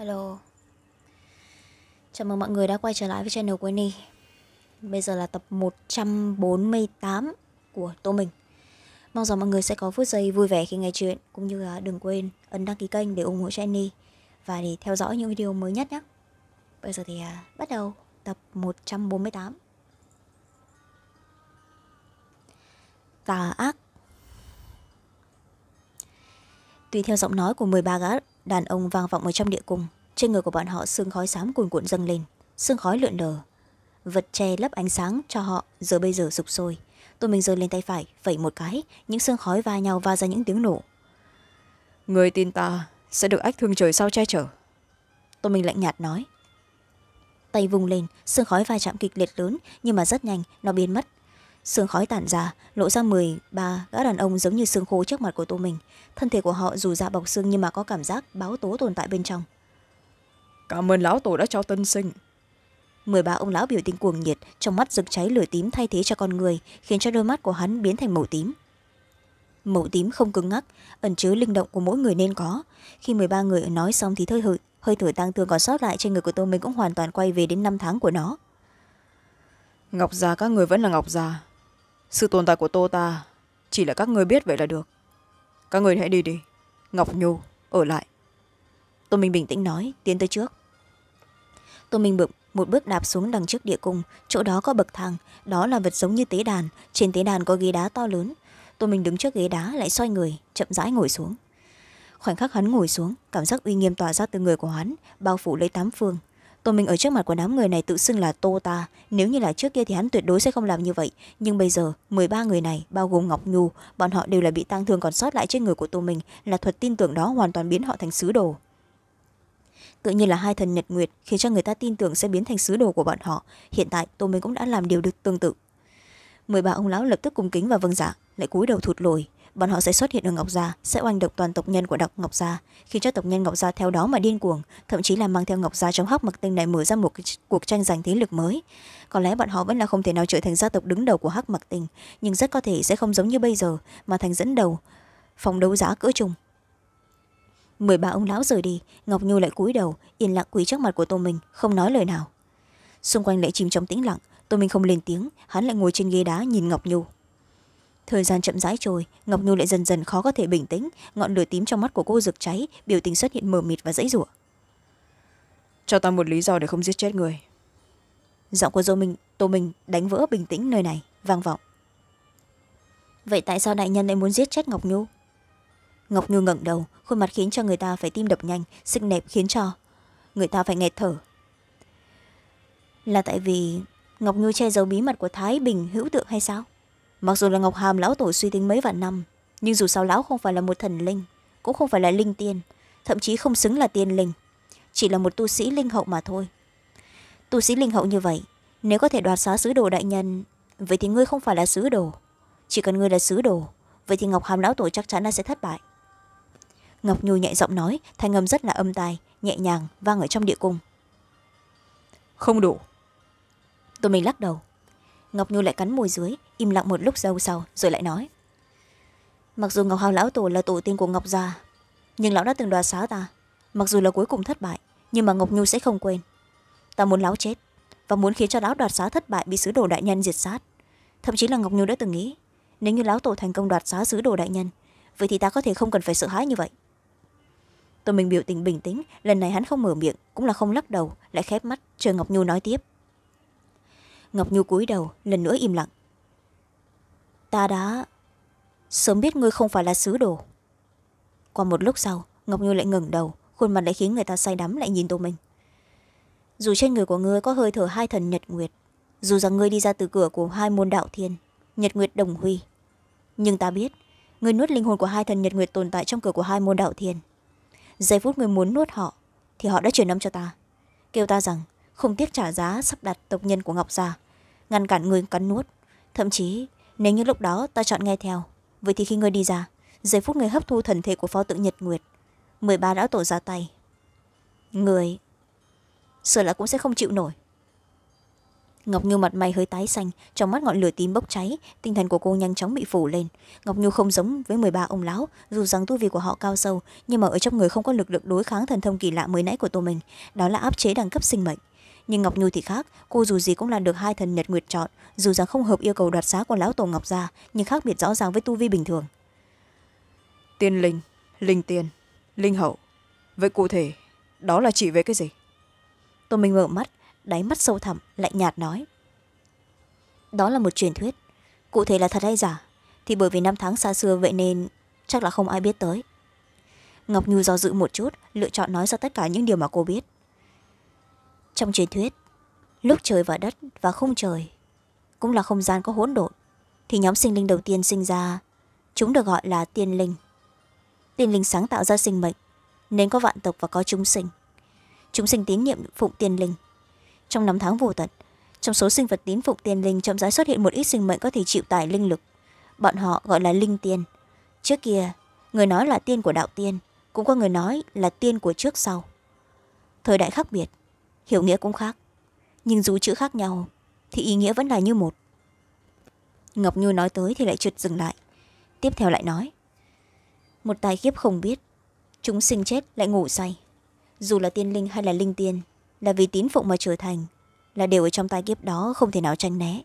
Hello Chào mừng mọi người đã quay trở lại với channel của Annie Bây giờ là tập 148 của Tô Mình Mong rằng mọi người sẽ có phút giây vui vẻ khi nghe chuyện Cũng như là đừng quên ấn đăng ký kênh để ủng hộ cho Annie Và để theo dõi những video mới nhất nhé Bây giờ thì à, bắt đầu tập 148 Tà ác Tùy theo giọng nói của 13 gã đàn ông vang vọng ở trong địa cung trên người của bọn họ xương khói xám cuồn cuộn dâng lên xương khói lượn lờ vật che lấp ánh sáng cho họ giờ bây giờ sụp sôi tôi mình giơ lên tay phải vẩy một cái những xương khói va nhau va ra những tiếng nổ người tin ta sẽ được ách thương trời sau che chở tôi mình lạnh nhạt nói tay vùng lên xương khói va chạm kịch liệt lớn nhưng mà rất nhanh nó biến mất sương khói tản ra lộ ra m ba gã đàn ông giống như sương khô trước mặt của tô mình thân thể của họ dù dạ bọc xương nhưng mà có cảm giác báo tố tồn tại bên trong cảm ơn lão tổ đã cho tân sinh Mười ba ông lão biểu tình cuồng nhiệt trong mắt rực cháy lửa tím thay thế cho con người khiến cho đôi mắt của hắn biến thành màu tím màu tím không cứng ngắc ẩn chứa linh động của mỗi người nên có khi mười ba người nói xong thì hơi hợi hơi thở tăng thương còn sót lại trên người của tôi mình cũng hoàn toàn quay về đến năm tháng của nó ngọc già các người vẫn là ngọc già sự tồn tại của tô ta chỉ là các người biết vậy là được các người hãy đi đi ngọc nhu ở lại tô minh bình tĩnh nói tiến tới trước tô minh bực một bước đạp xuống đằng trước địa cung chỗ đó có bậc thang đó là vật giống như tế đàn trên tế đàn có ghế đá to lớn tô minh đứng trước ghế đá lại xoay người chậm rãi ngồi xuống khoảnh khắc hắn ngồi xuống cảm giác uy nghiêm tỏa ra từ người của hắn bao phủ lấy tám phương tô minh ở trước mặt của đám người này tự xưng là tô ta nếu như là trước kia thì hắn tuyệt đối sẽ không làm như vậy nhưng bây giờ m ba người này bao gồm ngọc nhu bọn họ đều là bị tang thương còn sót lại trên người của tô minh là thuật tin tưởng đó hoàn toàn biến họ thành sứ đồ tự nhiên là hai thần nhật nguyệt khiến cho người ta tin tưởng sẽ biến thành sứ đồ của bọn họ hiện tại tô minh cũng đã làm điều được tương tự mười ba ông lão lập tức cung kính và vâng dạ lại cúi đầu thụt lùi bọn họ sẽ xuất hiện ở ngọc gia sẽ oanh động toàn tộc nhân của đọc ngọc gia khiến cho tộc nhân ngọc gia theo đó mà điên cuồng thậm chí là mang theo ngọc gia trong hóc mặc tinh này mở ra một cuộc tranh giành thế lực mới có lẽ bọn họ vẫn là không thể nào trở thành gia tộc đứng đầu của hắc mặc tinh nhưng rất có thể sẽ không giống như bây giờ mà thành dẫn đầu phòng đấu giá cỡ chung mười ba ông lão rời đi ngọc nhu lại cúi đầu yên lặng quỳ trước mặt của tô minh không nói lời nào xung quanh lại chìm trong tĩnh lặng tô minh không lên tiếng hắn lại ngồi trên ghế đá nhìn ngọc nhu thời gian chậm rãi trôi ngọc nhu lại dần dần khó có thể bình tĩnh ngọn lửa tím trong mắt của cô rực cháy biểu tình xuất hiện mờ mịt và dãy rủa cho ta một lý do để không giết chết người giọng của dô minh tô minh đánh vỡ bình tĩnh nơi này vang vọng vậy tại sao đại nhân lại muốn giết chết ngọc nhu ngọc nhu ngẩng đầu khuôn mặt khiến cho người ta phải tim đập nhanh sức nẹp khiến cho người ta phải nghẹt thở là tại vì ngọc nhu che giấu bí mật của thái bình hữu tượng hay sao mặc dù là ngọc hàm lão tổ suy tính mấy vạn năm nhưng dù sao lão không phải là một thần linh cũng không phải là linh tiên thậm chí không xứng là tiên linh chỉ là một tu sĩ linh hậu mà thôi tu sĩ linh hậu như vậy nếu có thể đoạt xá sứ đồ đại nhân vậy thì ngươi không phải là sứ đồ chỉ cần ngươi là sứ đồ vậy thì ngọc hàm lão tổ chắc chắn là sẽ thất bại ngọc nhu nhẹ giọng nói thanh âm rất là âm tài nhẹ nhàng vang ở trong địa cung không đủ tôi mình lắc đầu ngọc nhu lại cắn môi dưới im lặng một lúc lâu sau rồi lại nói mặc dù ngọc hào lão tổ là tổ tiên của ngọc già nhưng lão đã từng đoạt xá ta mặc dù là cuối cùng thất bại nhưng mà ngọc nhu sẽ không quên ta muốn lão chết và muốn khiến cho lão đoạt xá thất bại bị sứ đồ đại nhân diệt sát thậm chí là ngọc nhu đã từng nghĩ nếu như lão tổ thành công đoạt xá sứ đồ đại nhân vậy thì ta có thể không cần phải sợ hãi như vậy tôi mình biểu tình bình tĩnh lần này hắn không mở miệng cũng là không lắc đầu lại khép mắt chờ ngọc nhu nói tiếp ngọc nhu cúi đầu lần nữa im lặng ta đã sớm biết ngươi không phải là sứ đồ qua một lúc sau ngọc nhu lại ngẩng đầu khuôn mặt lại khiến người ta say đắm lại nhìn tô minh dù trên người của ngươi có hơi thở hai thần nhật nguyệt dù rằng ngươi đi ra từ cửa của hai môn đạo thiên nhật nguyệt đồng huy nhưng ta biết ngươi nuốt linh hồn của hai thần nhật nguyệt tồn tại trong cửa của hai môn đạo thiên giây phút ngươi muốn nuốt họ thì họ đã chuyển âm cho ta kêu ta rằng không tiếc trả giá sắp đặt tộc nhân của ngọc gia ngăn cản người cắn nuốt thậm chí nếu như lúc đó ta chọn nghe theo vậy thì khi ngươi đi ra giây phút ngươi hấp thu thần thể của pho tượng nhật nguyệt mười ba đã tổ ra tay người sợ là cũng sẽ không chịu nổi ngọc nhu mặt mày hơi tái xanh trong mắt ngọn lửa tím bốc cháy tinh thần của cô nhanh chóng bị phủ lên ngọc nhu không giống với m ba ông lão dù rằng tu vi của họ cao sâu nhưng mà ở trong người không có lực lượng đối kháng thần thông kỳ lạ mới nãy của tô mình đó là áp chế đẳng cấp sinh mệnh nhưng ngọc nhu thì khác cô dù gì cũng là được hai thần nhật nguyệt chọn dù rằng không hợp yêu cầu đoạt xá của lão tổ ngọc gia nhưng khác biệt rõ ràng với tu vi bình thường tiên linh linh tiên linh hậu vậy cụ thể đó là chỉ về cái gì tô minh mở mắt đáy mắt sâu thẳm lạnh nhạt nói đó là một truyền thuyết cụ thể là thật hay giả thì bởi vì năm tháng xa xưa vậy nên chắc là không ai biết tới ngọc nhu do dự một chút lựa chọn nói ra tất cả những điều mà cô biết trong truyền thuyết lúc trời và đất và không trời cũng là không gian có hỗn độn thì nhóm sinh linh đầu tiên sinh ra chúng được gọi là tiên linh tiên linh sáng tạo ra sinh mệnh nên có vạn tộc và có chúng sinh chúng sinh tín nhiệm phụng tiên linh trong năm tháng vô tận trong số sinh vật tín phụng tiên linh trong rãi xuất hiện một ít sinh mệnh có thể chịu tải linh lực bọn họ gọi là linh tiên trước kia người nói là tiên của đạo tiên cũng có người nói là tiên của trước sau thời đại khác biệt hiểu nghĩa cũng khác nhưng dù chữ khác nhau thì ý nghĩa vẫn là như một ngọc nhu nói tới thì lại trượt dừng lại tiếp theo lại nói một tài kiếp không biết chúng sinh chết lại ngủ say dù là tiên linh hay là linh tiên là vì tín phụng mà trở thành là đều ở trong tài kiếp đó không thể nào tranh né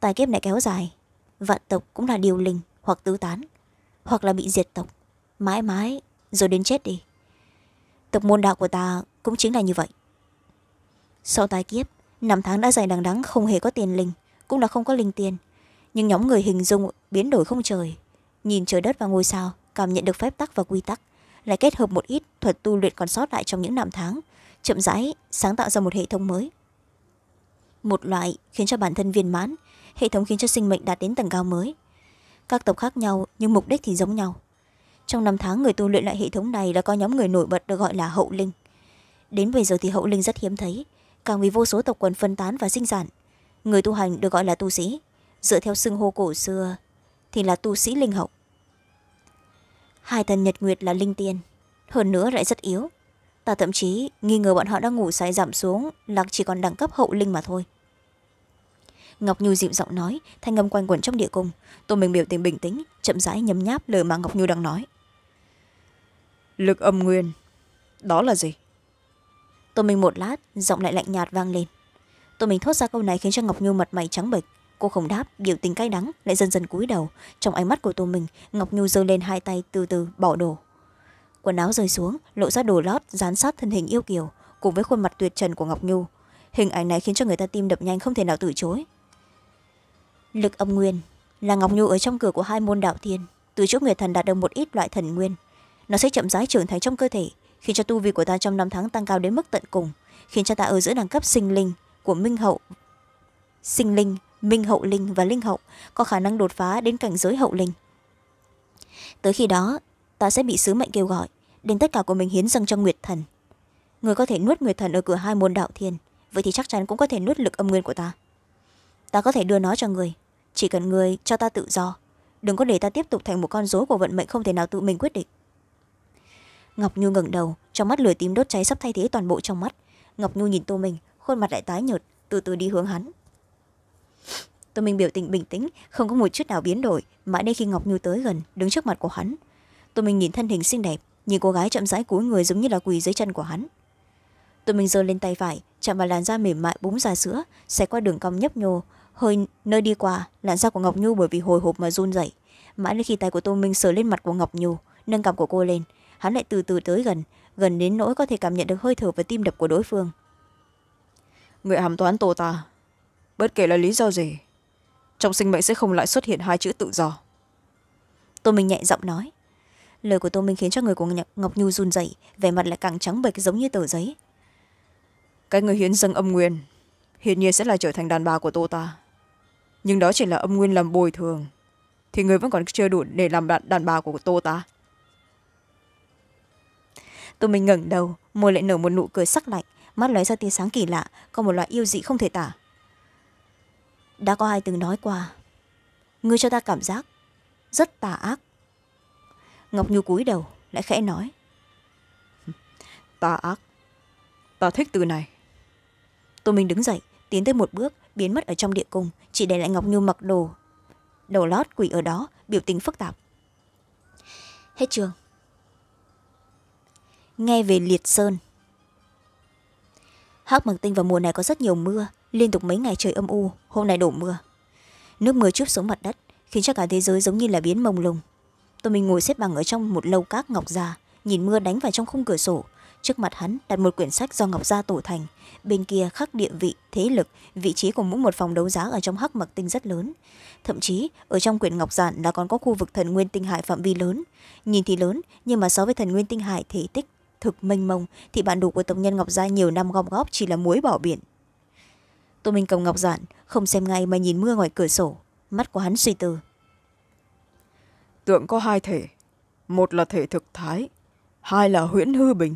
tài kiếp này kéo dài vạn tộc cũng là điều linh hoặc tứ tán hoặc là bị diệt tộc mãi mãi rồi đến chết đi tộc môn đạo của ta cũng chính là như vậy sau tai kiếp năm tháng đã dài đằng đắng không hề có tiền linh cũng là không có linh tiền nhưng nhóm người hình dung biến đổi không trời nhìn trời đất và ngôi sao cảm nhận được phép tắc và quy tắc lại kết hợp một ít thuật tu luyện còn sót lại trong những năm tháng chậm rãi sáng tạo ra một hệ thống mới một loại khiến cho bản thân viên mãn hệ thống khiến cho sinh mệnh đạt đến tầng cao mới các tộc khác nhau nhưng mục đích thì giống nhau trong năm tháng người tu luyện lại hệ thống này là có nhóm người nổi bật được gọi là hậu linh đến bây giờ thì hậu linh rất hiếm thấy càng vì vô số tộc quần phân tán và sinh sản người tu hành được gọi là tu sĩ dựa theo xưng hô cổ xưa thì là tu sĩ linh hậu hai thần nhật nguyệt là linh tiên hơn nữa lại rất yếu ta thậm chí nghi ngờ bọn họ đang ngủ say giảm xuống lạc chỉ còn đẳng cấp hậu linh mà thôi ngọc nhu dịu giọng nói thanh âm quanh quẩn trong địa cung tôi mình biểu tình bình tĩnh chậm rãi nhấm nháp lời mà ngọc nhu đang nói lực âm nguyên đó là gì tô minh một lát giọng lại lạnh nhạt vang lên tô minh thốt ra câu này khiến cho ngọc nhu mặt mày trắng bệch cô không đáp biểu tình cay đắng lại dần dần cúi đầu trong ánh mắt của tô minh ngọc nhu giơ lên hai tay từ từ bỏ đồ quần áo rơi xuống lộ ra đồ lót dán sát thân hình yêu kiều cùng với khuôn mặt tuyệt trần của ngọc nhu hình ảnh này khiến cho người ta tim đập nhanh không thể nào từ chối lực âm nguyên là ngọc nhu ở trong cửa của hai môn đạo thiên từ chỗ người thần đạt được một ít loại thần nguyên nó sẽ chậm rãi trưởng thành trong cơ thể khiến cho tu vi của ta trong năm tháng tăng cao đến mức tận cùng khiến cho ta ở giữa đẳng cấp sinh linh của minh hậu sinh linh minh hậu linh và linh hậu có khả năng đột phá đến cảnh giới hậu linh tới khi đó ta sẽ bị sứ mệnh kêu gọi đến tất cả của mình hiến dâng cho nguyệt thần người có thể nuốt nguyệt thần ở cửa hai môn đạo thiên vậy thì chắc chắn cũng có thể nuốt lực âm nguyên của ta ta có thể đưa nó cho người chỉ cần người cho ta tự do đừng có để ta tiếp tục thành một con rối của vận mệnh không thể nào tự mình quyết định ngọc nhu ngẩng đầu trong mắt lửa tím đốt cháy sắp thay thế toàn bộ trong mắt ngọc nhu nhìn tô mình, khuôn mặt lại tái nhợt từ từ đi hướng hắn tô mình biểu tình bình tĩnh không có một chút nào biến đổi mãi đến khi ngọc nhu tới gần đứng trước mặt của hắn tô mình nhìn thân hình xinh đẹp nhìn cô gái chậm rãi cúi người giống như là quỳ dưới chân của hắn tô mình giơ lên tay phải chạm vào làn da mềm mại búng ra sữa xé qua đường cong nhấp nhô hơi nơi đi qua làn da của ngọc nhu bởi vì hồi hộp mà run rẩy mãi đến khi tay của tô minh sờ lên mặt của ngọc nhu nâng cằm của cô lên hắn lại từ từ tới gần gần đến nỗi có thể cảm nhận được hơi thở và tim đập của đối phương người hàm toán tổ ta bất kể là lý do gì trong sinh mệnh sẽ không lại xuất hiện hai chữ tự do tô minh nhẹ giọng nói lời của tô minh khiến cho người của ngọc nhu run rẩy vẻ mặt lại càng trắng bệch giống như tờ giấy cái người hiến dâng âm nguyên hiện nhiên sẽ là trở thành đàn bà của tô ta nhưng đó chỉ là âm nguyên làm bồi thường thì người vẫn còn chưa đủ để làm đàn, đàn bà của tô ta tụi mình ngẩng đầu môi lại nở một nụ cười sắc lạnh mắt lóe ra tia sáng kỳ lạ có một loại yêu dị không thể tả đã có ai từng nói qua người cho ta cảm giác rất tà ác ngọc nhu cúi đầu lại khẽ nói tà ác ta thích từ này tôi mình đứng dậy tiến tới một bước biến mất ở trong địa cung chỉ để lại ngọc nhu mặc đồ đầu lót quỷ ở đó biểu tình phức tạp hết trường nghe về liệt sơn hắc bằng tinh vào mùa này có rất nhiều mưa liên tục mấy ngày trời âm u hôm nay đổ mưa nước mưa chút xuống mặt đất khiến cho cả thế giới giống như là biến mông lung tôi mình ngồi xếp bằng ở trong một lâu cát ngọc già nhìn mưa đánh vào trong khung cửa sổ trước mặt hắn đặt một quyển sách do ngọc gia tổ thành bên kia khắc địa vị thế lực vị trí của mỗi một phòng đấu giá ở trong hắc mặc tinh rất lớn thậm chí ở trong quyển ngọc giản là còn có khu vực thần nguyên tinh hải phạm vi lớn nhìn thì lớn nhưng mà so với thần nguyên tinh hải thể tích thực mênh mông thì bạn đủ của tổng nhân ngọc gia nhiều năm gom góp chỉ là muối bỏ biển tô minh cầm ngọc giản không xem ngay mà nhìn mưa ngoài cửa sổ mắt của hắn suy tư tượng có hai thể một là thể thực thái hai là huyễn hư bình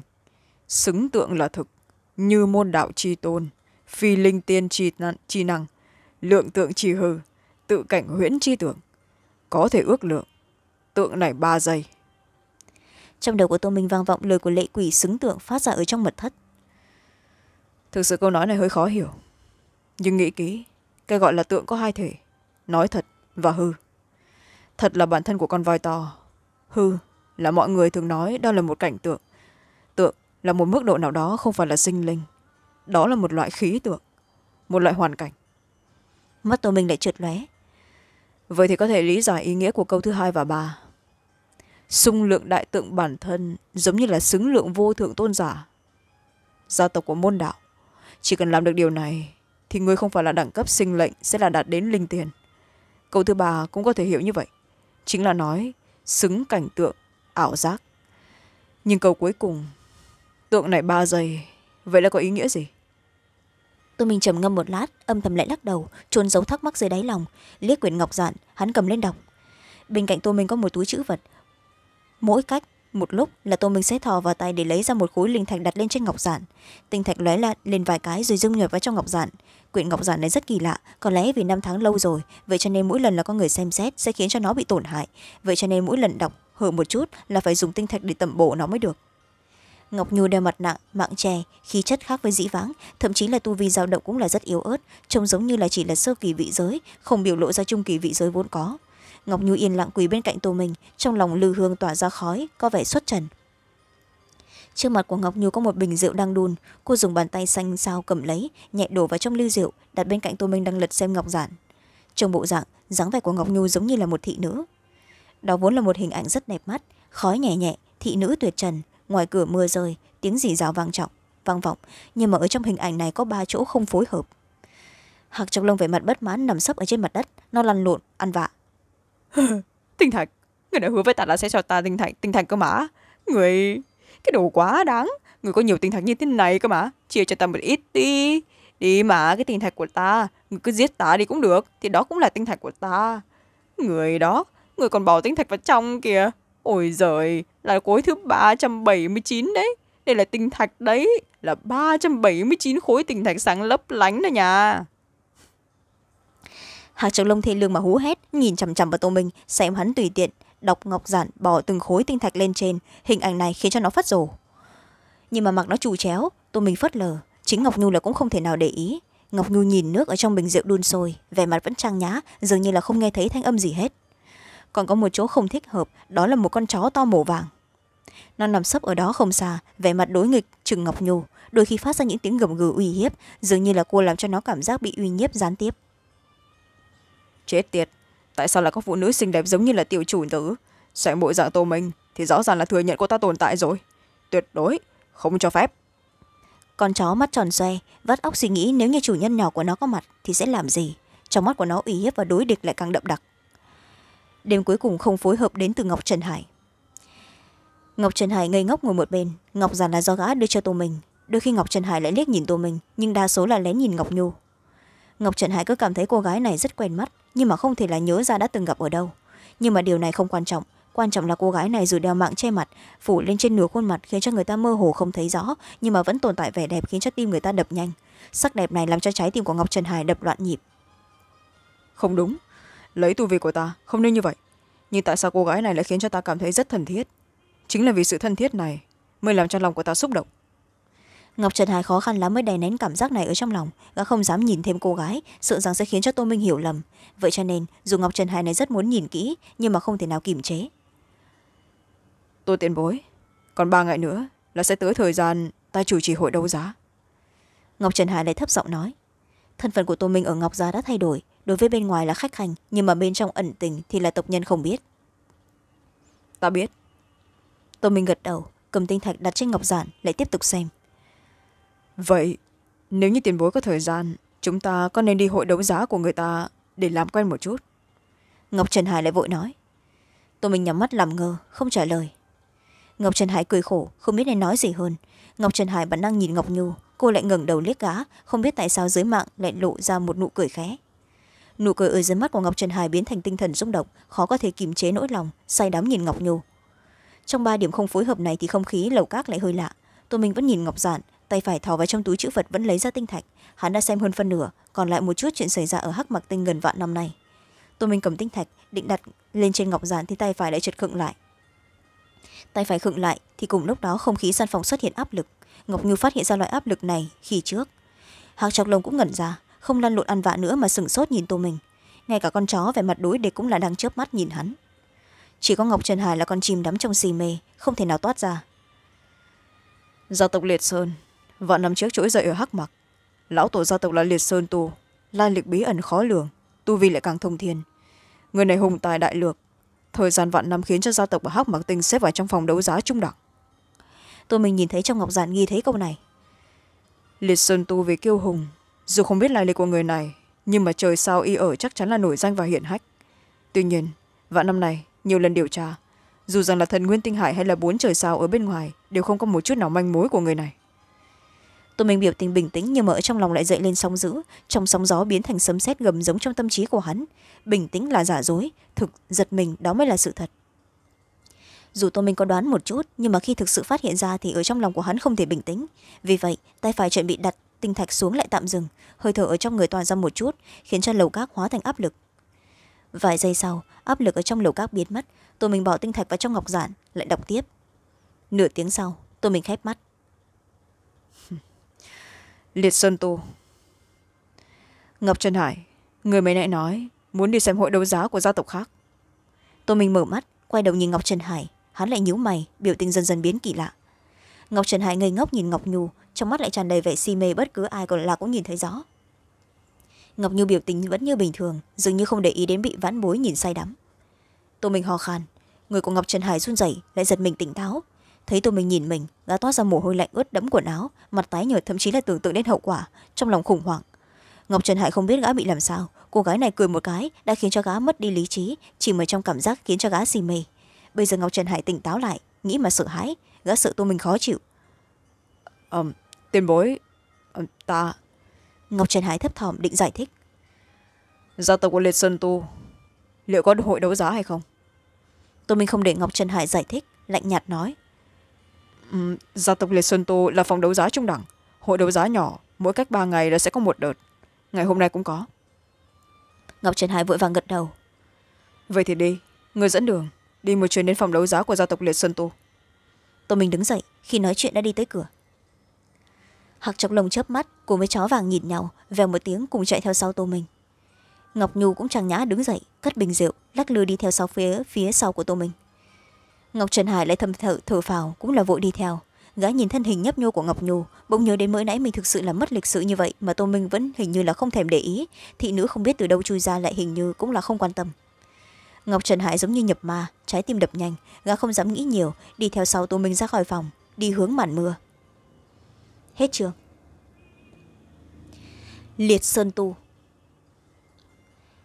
xứng tượng là thực như môn đạo tri tôn phi linh tiên tri chi năng lượng tượng tri hư tự cảnh huyễn tri tưởng có thể ước lượng tượng này ba giây trong đầu của tô minh vang vọng lời của lệ quỷ xứng tượng phát ra ở trong mật thất thực sự câu nói này hơi khó hiểu nhưng nghĩ kỹ cái gọi là tượng có hai thể nói thật và hư thật là bản thân của con voi to hư là mọi người thường nói đó là một cảnh tượng tượng là một mức độ nào đó không phải là sinh linh đó là một loại khí tượng một loại hoàn cảnh mắt tôi mình lại trượt lóe vậy thì có thể lý giải ý nghĩa của câu thứ hai và ba sung lượng đại tượng bản thân giống như là xứng lượng vô thượng tôn giả gia tộc của môn đạo chỉ cần làm được điều này thì người không phải là đẳng cấp sinh lệnh sẽ là đạt đến linh tiền câu thứ ba cũng có thể hiểu như vậy chính là nói xứng cảnh tượng ảo giác nhưng câu cuối cùng tượng này ba giây vậy là có ý nghĩa gì tôi mình trầm ngâm một lát âm thầm lại lắc đầu trôn giấu thắc mắc dưới đáy lòng liếc quyển ngọc giản hắn cầm lên đọc bên cạnh tôi mình có một túi chữ vật mỗi cách một lúc là tô minh sẽ thò vào tay để lấy ra một khối linh thạch đặt lên trên ngọc giản tinh thạch lóe lạ lên vài cái rồi dung nhập vào trong ngọc giản quyển ngọc giản này rất kỳ lạ có lẽ vì năm tháng lâu rồi vậy cho nên mỗi lần là có người xem xét sẽ khiến cho nó bị tổn hại vậy cho nên mỗi lần đọc hở một chút là phải dùng tinh thạch để tẩm bổ nó mới được ngọc nhu đeo mặt nạ mạng chè khí chất khác với dĩ vãng thậm chí là tu vi dao động cũng là rất yếu ớt trông giống như là chỉ là sơ kỳ vị giới không biểu lộ ra trung kỳ vị giới vốn có ngọc nhu yên lặng quỳ bên cạnh tô mình trong lòng lư hương tỏa ra khói có vẻ xuất trần trước mặt của ngọc nhu có một bình rượu đang đun cô dùng bàn tay xanh xao cầm lấy nhẹ đổ vào trong lư rượu đặt bên cạnh tô minh đang lật xem ngọc giản Trông bộ dạng dáng vẻ của ngọc nhu giống như là một thị nữ đó vốn là một hình ảnh rất đẹp mắt khói nhẹ nhẹ thị nữ tuyệt trần ngoài cửa mưa rơi tiếng dì rào vang trọng vang vọng nhưng mà ở trong hình ảnh này có ba chỗ không phối hợp hạc trong lông vẻ mặt bất mãn nằm sấp ở trên mặt đất nó lăn lộn ăn vạ tinh thạch người đã hứa với ta là sẽ cho ta tinh thạch tinh thạch cơ mà người cái đồ quá đáng người có nhiều tinh thạch như thế này cơ mà chia cho ta một ít đi đi mà cái tinh thạch của ta người cứ giết ta đi cũng được thì đó cũng là tinh thạch của ta người đó người còn bỏ tinh thạch vào trong kìa ôi giời là khối thứ ba trăm bảy mươi chín đấy đây là tinh thạch đấy là ba trăm bảy mươi chín khối tinh thạch sáng lấp lánh đó nha hạc trường lông thiên lương mà hú hét nhìn chằm chằm vào tô minh xem hắn tùy tiện đọc ngọc giản bỏ từng khối tinh thạch lên trên hình ảnh này khiến cho nó phát rồ nhưng mà mặc nó trù chéo tô minh phớt lờ chính ngọc nhu là cũng không thể nào để ý ngọc nhu nhìn nước ở trong bình rượu đun sôi vẻ mặt vẫn trang nhã dường như là không nghe thấy thanh âm gì hết còn có một chỗ không thích hợp đó là một con chó to màu vàng nó nằm sấp ở đó không xa vẻ mặt đối nghịch chừng ngọc nhu đôi khi phát ra những tiếng gầm gừ uy hiếp dường như là cô làm cho nó cảm giác bị uy hiếp gián tiếp chết tiệt tại sao lại có phụ nữ xinh đẹp giống như là tiểu chủ tử xoay bộ dạng tô minh thì rõ ràng là thừa nhận cô ta tồn tại rồi tuyệt đối không cho phép con chó mắt tròn xoay vắt óc suy nghĩ nếu như chủ nhân nhỏ của nó có mặt thì sẽ làm gì trong mắt của nó uy hiếp và đối địch lại càng đậm đặc đêm cuối cùng không phối hợp đến từ ngọc trần hải ngọc trần hải ngây ngốc ngồi một bên ngọc giản là do gã đưa cho tô mình đôi khi ngọc trần hải lại liếc nhìn tô mình nhưng đa số là lén nhìn ngọc nhu ngọc trần hải cứ cảm thấy cô gái này rất quen mắt nhưng mà không thể là nhớ ra đã từng gặp ở đâu nhưng mà điều này không quan trọng quan trọng là cô gái này dù đeo mạng che mặt phủ lên trên nửa khuôn mặt khiến cho người ta mơ hồ không thấy rõ nhưng mà vẫn tồn tại vẻ đẹp khiến cho tim người ta đập nhanh sắc đẹp này làm cho trái tim của ngọc trần hải đập loạn nhịp không đúng lấy tu vi của ta không nên như vậy nhưng tại sao cô gái này lại khiến cho ta cảm thấy rất thân thiết chính là vì sự thân thiết này mới làm cho lòng của ta xúc động ngọc trần hải khó khăn lắm mới đè nén cảm giác này ở trong lòng gã không dám nhìn thêm cô gái sợ rằng sẽ khiến cho tô minh hiểu lầm vậy cho nên dù ngọc trần hải này rất muốn nhìn kỹ nhưng mà không thể nào kiềm chế tôi tiện bối còn ba ngày nữa là sẽ tới thời gian ta chủ trì hội đấu giá ngọc trần hải lại thấp giọng nói thân phận của tô minh ở ngọc gia đã thay đổi đối với bên ngoài là khách hành nhưng mà bên trong ẩn tình thì là tộc nhân không biết ta biết tô minh gật đầu cầm tinh thạch đặt trên ngọc giản lại tiếp tục xem vậy nếu như tiền bối có thời gian chúng ta có nên đi hội đấu giá của người ta để làm quen một chút ngọc trần hải lại vội nói tôi mình nhắm mắt làm ngơ không trả lời ngọc trần hải cười khổ không biết nên nói gì hơn ngọc trần hải bản năng nhìn ngọc nhu cô lại ngẩng đầu liếc gá không biết tại sao dưới mạng lại lộ ra một nụ cười khé nụ cười ở dưới mắt của ngọc trần hải biến thành tinh thần rung động khó có thể kiềm chế nỗi lòng say đắm nhìn ngọc nhu trong ba điểm không phối hợp này thì không khí lầu cát lại hơi lạ tôi mình vẫn nhìn ngọc giản tay phải thò vào trong túi chữ vật vẫn lấy ra tinh thạch hắn đã xem hơn phân nửa còn lại một chút chuyện xảy ra ở hắc mặc tinh gần vạn năm nay tô minh cầm tinh thạch định đặt lên trên ngọc giản thì tay phải lại chật khựng lại tay phải khựng lại thì cùng lúc đó không khí gian phòng xuất hiện áp lực ngọc như phát hiện ra loại áp lực này khi trước hạc chọc lồng cũng ngẩn ra không lăn lộn ăn vạ nữa mà sửng sốt nhìn tô mình ngay cả con chó về mặt đối để cũng là đang chớp mắt nhìn hắn chỉ có ngọc trần hải là con chim đắm trong xì mê không thể nào toát ra gia tộc liệt sơn vạn năm trước trỗi dậy ở hắc mặc lão tổ gia tộc là liệt sơn tu lai lịch bí ẩn khó lường tu vi lại càng thông thiên người này hùng tài đại lược thời gian vạn năm khiến cho gia tộc ở hắc mặc tinh xếp vào trong phòng đấu giá trung đẳng tôi mình nhìn thấy trong ngọc giản nghi thấy câu này liệt sơn tu về kiêu hùng dù không biết lai lịch của người này nhưng mà trời sao y ở chắc chắn là nổi danh và hiển hách tuy nhiên vạn năm này nhiều lần điều tra dù rằng là thần nguyên tinh hải hay là bốn trời sao ở bên ngoài đều không có một chút nào manh mối của người này tô minh biểu tình bình tĩnh nhưng mà ở trong lòng lại dậy lên sóng dữ trong sóng gió biến thành sấm sét gầm giống trong tâm trí của hắn bình tĩnh là giả dối thực giật mình đó mới là sự thật dù tô minh có đoán một chút nhưng mà khi thực sự phát hiện ra thì ở trong lòng của hắn không thể bình tĩnh vì vậy tay phải chuẩn bị đặt tinh thạch xuống lại tạm dừng hơi thở ở trong người toàn ra một chút khiến cho lầu cát hóa thành áp lực vài giây sau áp lực ở trong lầu cát biến mất tô minh bỏ tinh thạch vào trong ngọc giản lại đọc tiếp nửa tiếng sau tô minh khép mắt liệt sơn tu ngọc Trần hải người mới nãy nói muốn đi xem hội đấu giá của gia tộc khác tô minh mở mắt quay đầu nhìn ngọc trần hải hắn lại nhíu mày biểu tình dần dần biến kỳ lạ ngọc trần hải ngây ngốc nhìn ngọc nhu trong mắt lại tràn đầy vẻ si mê bất cứ ai còn là cũng nhìn thấy rõ ngọc nhu biểu tình vẫn như bình thường dường như không để ý đến bị vãn bối nhìn say đắm tô minh ho khan người của ngọc trần hải run rẩy lại giật mình tỉnh táo thấy tôi mình nhìn mình gã toát ra mồ hôi lạnh ướt đẫm quần áo mặt tái nhợt thậm chí là tưởng tượng đến hậu quả trong lòng khủng hoảng ngọc trần hải không biết gã bị làm sao cô gái này cười một cái đã khiến cho gã mất đi lý trí chỉ mới trong cảm giác khiến cho gã xì mê bây giờ ngọc trần hải tỉnh táo lại nghĩ mà sợ hãi gã sợ tôi mình khó chịu um, tiền bối um, ta ngọc trần hải thấp thỏm định giải thích gia tộc của liệt sơn tu liệu có hội đấu giá hay không tôi mình không để ngọc trần hải giải thích lạnh nhạt nói gia tộc liệt sơn tô là phòng đấu giá trung đẳng hội đấu giá nhỏ mỗi cách ba ngày là sẽ có một đợt ngày hôm nay cũng có ngọc trần hải vội vàng gật đầu vậy thì đi người dẫn đường đi một chuyến đến phòng đấu giá của gia tộc liệt sơn tô tô mình đứng dậy khi nói chuyện đã đi tới cửa hạc chọc lồng chớp mắt cùng với chó vàng nhìn nhau vèo một tiếng cùng chạy theo sau tô mình. ngọc nhu cũng chẳng nhã đứng dậy cất bình rượu lắc lư đi theo sau phía phía sau của tô mình ngọc trần hải lại thầm thở thở phào cũng là vội đi theo gã nhìn thân hình nhấp nhô của ngọc nhu bỗng nhớ đến mới nãy mình thực sự là mất lịch sự như vậy mà tô minh vẫn hình như là không thèm để ý thị nữ không biết từ đâu chui ra lại hình như cũng là không quan tâm ngọc trần hải giống như nhập ma trái tim đập nhanh gã không dám nghĩ nhiều đi theo sau tô minh ra khỏi phòng đi hướng màn mưa hết chương liệt sơn tu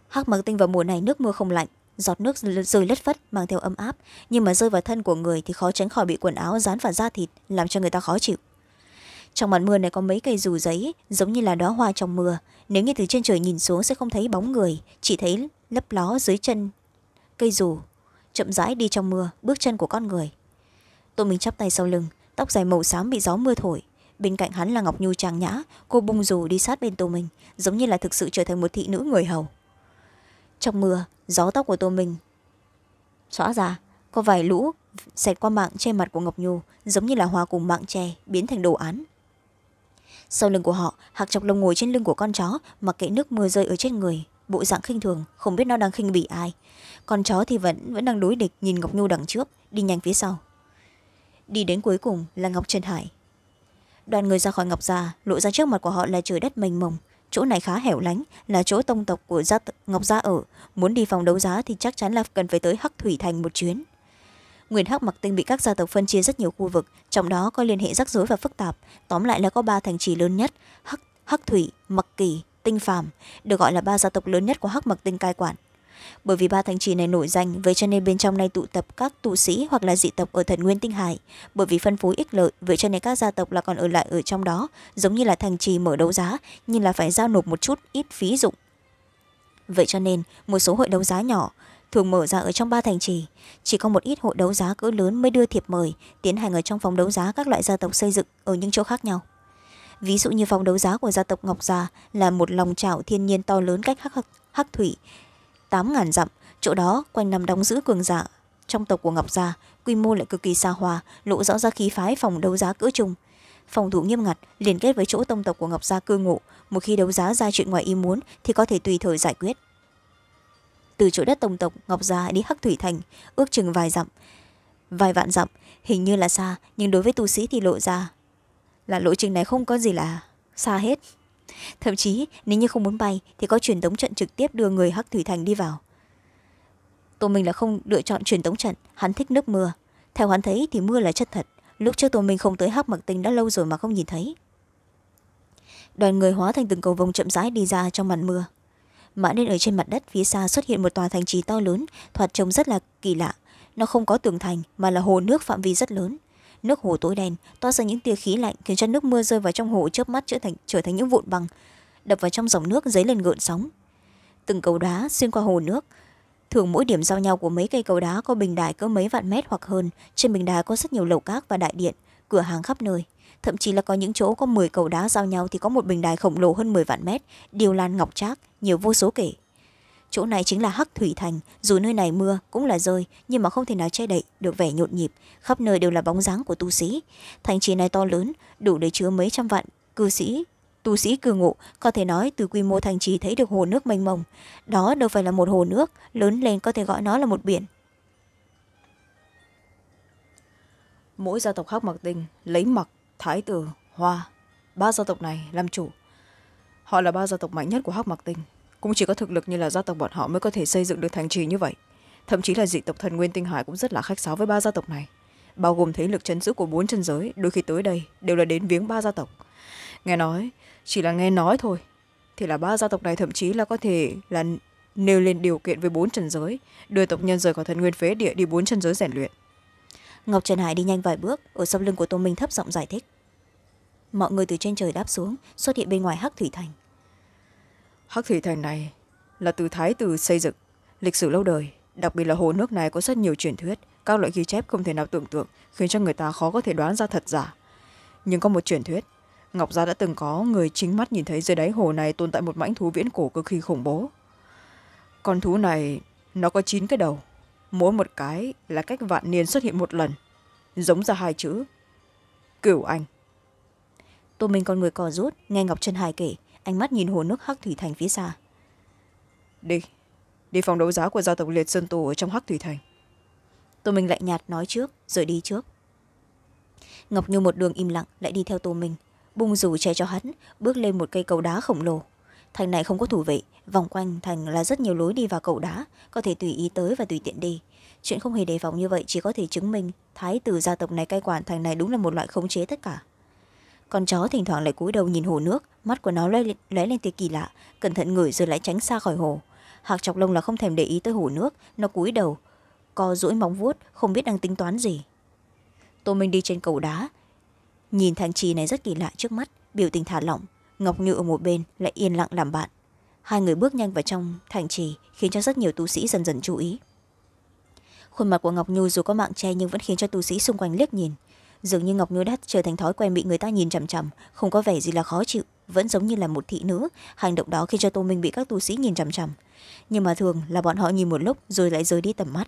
hắc mặc tinh vào mùa này nước mưa không lạnh giọt nước rơi lất phất mang theo ấm áp nhưng mà rơi vào thân của người thì khó tránh khỏi bị quần áo dán vào da thịt làm cho người ta khó chịu trong màn mưa này có mấy cây dù giấy giống như là đóa hoa trong mưa nếu như từ trên trời nhìn xuống sẽ không thấy bóng người chỉ thấy lấp ló dưới chân cây dù chậm rãi đi trong mưa bước chân của con người tôi mình chắp tay sau lưng tóc dài màu xám bị gió mưa thổi bên cạnh hắn là ngọc nhu trang nhã cô bung dù đi sát bên tô mình giống như là thực sự trở thành một thị nữ người hầu trong mưa gió tóc của tô minh xóa ra có vài lũ xẹt qua mạng che mặt của ngọc nhu giống như là hoa cùng mạng che biến thành đồ án sau lưng của họ hạc chọc lông ngồi trên lưng của con chó mặc kệ nước mưa rơi ở trên người bộ dạng khinh thường không biết nó đang khinh bỉ ai con chó thì vẫn vẫn đang đối địch nhìn ngọc nhu đằng trước đi nhanh phía sau đi đến cuối cùng là ngọc trần hải đoàn người ra khỏi ngọc già lộ ra trước mặt của họ là trời đất mênh mông chỗ này khá hẻo lánh là chỗ tông tộc của gia ngọc gia ở muốn đi phòng đấu giá thì chắc chắn là cần phải tới hắc thủy thành một chuyến nguyên hắc mặc tinh bị các gia tộc phân chia rất nhiều khu vực trong đó có liên hệ rắc rối và phức tạp tóm lại là có ba thành trì lớn nhất hắc, hắc thủy mặc kỳ tinh phàm được gọi là ba gia tộc lớn nhất của hắc mặc tinh cai quản bởi vì ba thành trì này nổi danh vậy cho nên bên trong này tụ tập các tu sĩ hoặc là dị tộc ở thần nguyên tinh hải bởi vì phân phối ích lợi vậy cho nên các gia tộc là còn ở lại ở trong đó giống như là thành trì mở đấu giá nhưng là phải giao nộp một chút ít phí dụng vậy cho nên một số hội đấu giá nhỏ thường mở ra ở trong ba thành trì chỉ có một ít hội đấu giá cỡ lớn mới đưa thiệp mời tiến hành ở trong phòng đấu giá các loại gia tộc xây dựng ở những chỗ khác nhau ví dụ như phòng đấu giá của gia tộc ngọc già là một lòng trảo thiên nhiên to lớn cách hắc, hắc, hắc thủy tám ngàn dặm chỗ đó quanh năm đóng giữ cường giả trong tộc của ngọc gia quy mô lại cực kỳ xa hoa lộ rõ ra khí phái phòng đấu giá cỡ trung phòng thủ nghiêm ngặt liên kết với chỗ tông tộc của ngọc gia cư ngụ một khi đấu giá ra chuyện ngoài ý muốn thì có thể tùy thời giải quyết từ chỗ đất tông tộc ngọc gia đi hắc thủy thành ước chừng vài dặm vài vạn dặm hình như là xa nhưng đối với tu sĩ thì lộ ra là lộ trình này không có gì là xa hết Thậm chí, nếu như không muốn bay thì có truyền tống trận trực tiếp đưa người Hắc Thủy Thành đi vào. Tô Minh là không lựa chọn truyền tống trận, hắn thích nước mưa. Theo hắn thấy thì mưa là chất thật. Lúc trước Tô Minh không tới Hắc Mặc Tinh đã lâu rồi mà không nhìn thấy. Đoàn người hóa thành từng cầu vồng chậm rãi đi ra trong màn mưa. mãn đến ở trên mặt đất phía xa xuất hiện một tòa thành trì to lớn, thoạt trông rất là kỳ lạ. Nó không có tường thành mà là hồ nước phạm vi rất lớn nước hồ tối đen toát ra những tia khí lạnh khiến cho nước mưa rơi vào trong hồ chớp mắt trở thành, trở thành những vụn bằng đập vào trong dòng nước dấy lên gợn sóng từng cầu đá xuyên qua hồ nước thường mỗi điểm giao nhau của mấy cây cầu đá có bình đài cỡ mấy vạn mét hoặc hơn trên bình đài có rất nhiều lầu cát và đại điện cửa hàng khắp nơi thậm chí là có những chỗ có m cầu đá giao nhau thì có một bình đài khổng lồ hơn m vạn mét điều lan ngọc trác nhiều vô số kể chỗ này chính là hắc thủy thành dù nơi này mưa cũng là rơi nhưng mà không thể nào che đậy được vẻ nhộn nhịp khắp nơi đều là bóng dáng của tu sĩ thành trì này to lớn đủ để chứa mấy trăm vạn cư sĩ tu sĩ cư ngụ có thể nói từ quy mô thành trì thấy được hồ nước mênh mông đó đâu phải là một hồ nước lớn lên có thể gọi nó là một biển mỗi gia tộc hắc mặc tinh lấy mặc thái tử hoa ba gia tộc này làm chủ họ là ba gia tộc mạnh nhất của hắc mặc tinh cũng chỉ có thực lực như là gia tộc bọn họ mới có thể xây dựng được thành trì như vậy thậm chí là dị tộc thần nguyên tinh hải cũng rất là khách sáo với ba gia tộc này bao gồm thế lực chấn giữ của bốn chân giới đôi khi tới đây đều là đến viếng ba gia tộc nghe nói chỉ là nghe nói thôi thì là ba gia tộc này thậm chí là có thể là nêu lên điều kiện với bốn chân giới đưa tộc nhân rời khỏi thần nguyên phế địa đi bốn chân giới rèn luyện ngọc trần hải đi nhanh vài bước ở sau lưng của tô minh thấp giọng giải thích mọi người từ trên trời đáp xuống xuất hiện bên ngoài hắc thủy thành hắc thủy thành này là từ thái từ xây dựng lịch sử lâu đời đặc biệt là hồ nước này có rất nhiều truyền thuyết các loại ghi chép không thể nào tưởng tượng khiến cho người ta khó có thể đoán ra thật giả nhưng có một truyền thuyết ngọc gia đã từng có người chính mắt nhìn thấy dưới đáy hồ này tồn tại một mãnh thú viễn cổ cực kỳ khủng bố con thú này nó có chín cái đầu mỗi một cái là cách vạn niên xuất hiện một lần giống ra hai chữ cửu anh tô minh con người cò rút nghe ngọc trân hải kể ánh mắt nhìn hồ nước hắc thủy thành phía xa đi đi phòng đấu giá của gia tộc liệt sơn tù ở trong hắc thủy thành tô minh lại nhạt nói trước rồi đi trước ngọc như một đường im lặng lại đi theo tô minh bung rủ che cho hắn bước lên một cây cầu đá khổng lồ thành này không có thủ vệ vòng quanh thành là rất nhiều lối đi vào cầu đá có thể tùy ý tới và tùy tiện đi chuyện không hề đề phòng như vậy chỉ có thể chứng minh thái tử gia tộc này cai quản thành này đúng là một loại khống chế tất cả con chó thỉnh thoảng lại cúi đầu nhìn hồ nước mắt của nó lóe lên, tia kỳ lạ cẩn thận ngửi rồi lại tránh xa khỏi hồ hạc chọc lông là không thèm để ý tới hồ nước nó cúi đầu co rũi móng vuốt không biết đang tính toán gì tô minh đi trên cầu đá nhìn thằng trì này rất kỳ lạ trước mắt biểu tình thả lỏng ngọc như ở một bên lại yên lặng làm bạn hai người bước nhanh vào trong thành trì khiến cho rất nhiều tu sĩ dần dần chú ý khuôn mặt của ngọc nhu dù có mạng che nhưng vẫn khiến cho tu sĩ xung quanh liếc nhìn dường như ngọc nhu đã trở thành thói quen bị người ta nhìn chằm chằm không có vẻ gì là khó chịu vẫn giống như là một thị nữ hành động đó khiến cho tô minh bị các tu sĩ nhìn chằm chằm nhưng mà thường là bọn họ nhìn một lúc rồi lại rời đi tầm mắt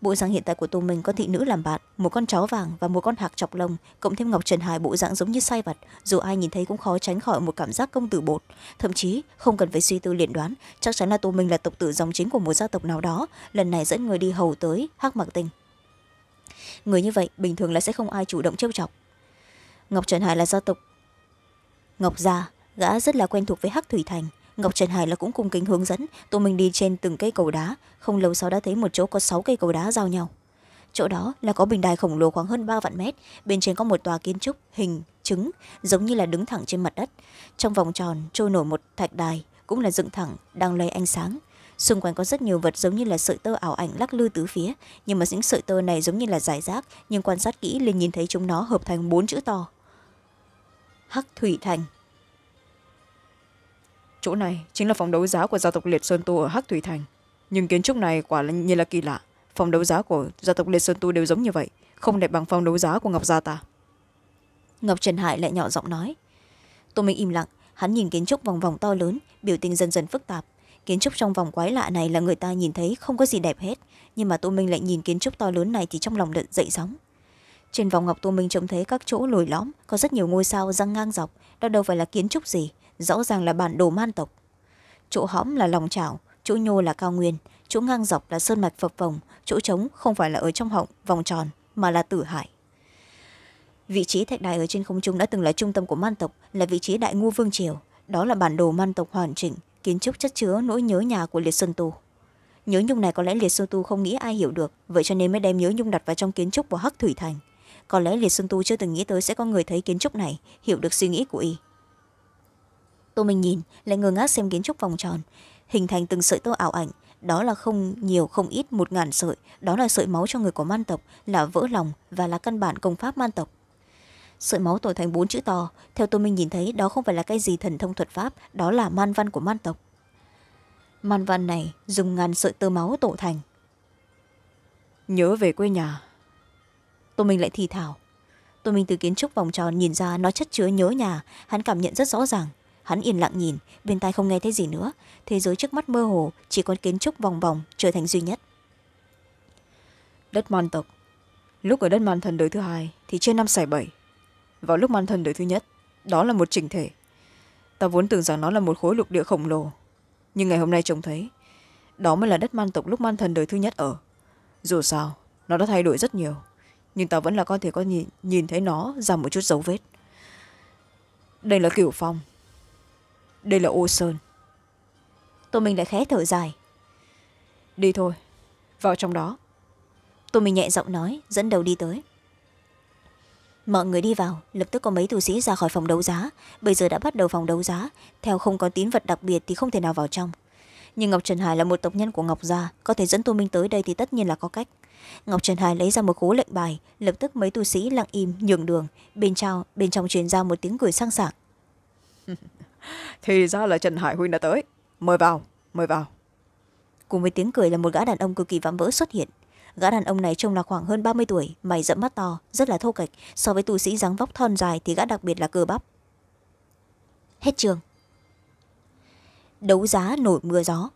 bộ dạng hiện tại của tô minh có thị nữ làm bạn một con chó vàng và một con hạc chọc lông cộng thêm ngọc trần hải bộ dạng giống như sai vật, dù ai nhìn thấy cũng khó tránh khỏi một cảm giác công tử bột thậm chí không cần phải suy tư liền đoán chắc chắn là tô minh là tộc tử dòng chính của một gia tộc nào đó lần này dẫn người đi hầu tới hắc mạc tinh người như vậy bình thường là sẽ không ai chủ động trêu chọc ngọc trần hải là gia tộc ngọc gia gã rất là quen thuộc với hắc thủy thành ngọc trần hải là cũng cung kính hướng dẫn tụi mình đi trên từng cây cầu đá không lâu sau đã thấy một chỗ có sáu cây cầu đá giao nhau chỗ đó là có bình đài khổng lồ khoảng hơn ba vạn mét bên trên có một tòa kiến trúc hình trứng giống như là đứng thẳng trên mặt đất trong vòng tròn trôi nổi một thạch đài cũng là dựng thẳng đang lây ánh sáng xung quanh có rất nhiều vật giống như là sợi tơ ảo ảnh lắc lư tứ phía nhưng mà những sợi tơ này giống như là giải rác nhưng quan sát kỹ liền nhìn thấy chúng nó hợp thành bốn chữ to hắc thủy thành chỗ này chính là phòng đấu giá của gia tộc liệt sơn tu ở hắc thủy thành nhưng kiến trúc này quả là như là kỳ lạ phòng đấu giá của gia tộc liệt sơn tu đều giống như vậy không đẹp bằng phòng đấu giá của ngọc gia ta ngọc trần hải lại nhỏ giọng nói tô minh im lặng hắn nhìn kiến trúc vòng vòng to lớn biểu tình dần dần phức tạp kiến trúc trong vòng quái lạ này là người ta nhìn thấy không có gì đẹp hết nhưng mà tô minh lại nhìn kiến trúc to lớn này thì trong lòng đợt dậy sóng trên vòng ngọc tô minh trông thấy các chỗ lồi lõm có rất nhiều ngôi sao răng ngang dọc đó đâu phải là kiến trúc gì rõ ràng là bản đồ man tộc chỗ hõm là lòng trào chỗ nhô là cao nguyên chỗ ngang dọc là sơn mạch phập phồng chỗ trống không phải là ở trong họng vòng tròn mà là tử hải vị trí thạch đài ở trên không trung đã từng là trung tâm của man tộc là vị trí đại ngô vương triều đó là bản đồ man tộc hoàn chỉnh kiến trúc chất chứa nỗi nhớ nhà của liệt xuân tu nhớ nhung này có lẽ liệt xuân tu không nghĩ ai hiểu được vậy cho nên mới đem nhớ nhung đặt vào trong kiến trúc của hắc thủy thành có lẽ liệt xuân tu chưa từng nghĩ tới sẽ có người thấy kiến trúc này hiểu được suy nghĩ của y tô minh nhìn lại ngơ ngác xem kiến trúc vòng tròn hình thành từng sợi tơ ảo ảnh đó là không nhiều không ít một ngàn sợi đó là sợi máu cho người của man tộc là vỡ lòng và là căn bản công pháp man tộc sợi máu tổ thành bốn chữ to theo tôi minh nhìn thấy đó không phải là cái gì thần thông thuật pháp đó là man văn của man tộc man văn này dùng ngàn sợi tơ máu tổ thành nhớ về quê nhà tôi minh lại thì thảo tôi minh từ kiến trúc vòng tròn nhìn ra nó chất chứa nhớ nhà hắn cảm nhận rất rõ ràng hắn yên lặng nhìn bên tai không nghe thấy gì nữa thế giới trước mắt mơ hồ chỉ còn kiến trúc vòng vòng trở thành duy nhất đất man tộc lúc ở đất man thần đời thứ hai thì trên năm sải bảy vào lúc man thân đời thứ nhất đó là một chỉnh thể ta vốn tưởng rằng nó là một khối lục địa khổng lồ nhưng ngày hôm nay trông thấy đó mới là đất man tộc lúc man thần đời thứ nhất ở dù sao nó đã thay đổi rất nhiều nhưng ta vẫn là có thể có nhìn, nhìn thấy nó ra một chút dấu vết đây là kiểu phong đây là ô sơn tôi mình lại khẽ thở dài đi thôi vào trong đó tôi mình nhẹ giọng nói dẫn đầu đi tới mọi người đi vào lập tức có mấy tu sĩ ra khỏi phòng đấu giá bây giờ đã bắt đầu phòng đấu giá theo không có tín vật đặc biệt thì không thể nào vào trong nhưng ngọc trần hải là một tộc nhân của ngọc gia có thể dẫn tô minh tới đây thì tất nhiên là có cách ngọc trần hải lấy ra một khố lệnh bài lập tức mấy tu sĩ lặng im nhường đường bên trong bên trong truyền ra một tiếng cười sang sảng thì ra là trần hải huynh đã tới mời vào mời vào cùng với tiếng cười là một gã đàn ông cực kỳ vạm vỡ xuất hiện gã đàn ông này trông là khoảng hơn ba mươi tuổi mày rậm mắt to rất là thô kệch so với tu sĩ dáng vóc thon dài thì gã đặc biệt là cơ bắp hết trường đấu giá nổi mưa gió